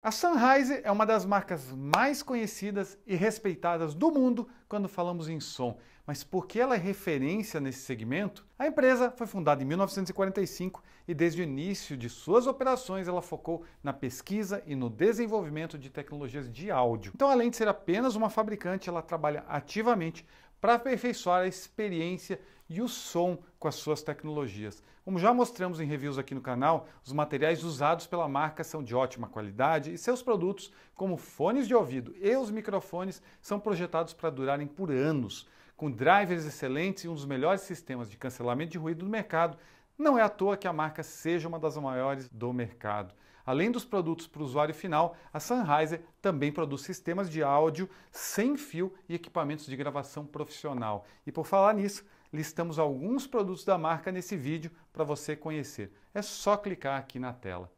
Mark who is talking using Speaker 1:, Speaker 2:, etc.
Speaker 1: A Sennheiser é uma das marcas mais conhecidas e respeitadas do mundo quando falamos em som. Mas por que ela é referência nesse segmento? A empresa foi fundada em 1945 e desde o início de suas operações ela focou na pesquisa e no desenvolvimento de tecnologias de áudio. Então, além de ser apenas uma fabricante, ela trabalha ativamente para aperfeiçoar a experiência e o som com as suas tecnologias. Como já mostramos em reviews aqui no canal, os materiais usados pela marca são de ótima qualidade e seus produtos, como fones de ouvido e os microfones, são projetados para durarem por anos. Com drivers excelentes e um dos melhores sistemas de cancelamento de ruído do mercado, não é à toa que a marca seja uma das maiores do mercado. Além dos produtos para o usuário final, a Sennheiser também produz sistemas de áudio sem fio e equipamentos de gravação profissional. E por falar nisso, listamos alguns produtos da marca nesse vídeo para você conhecer. É só clicar aqui na tela.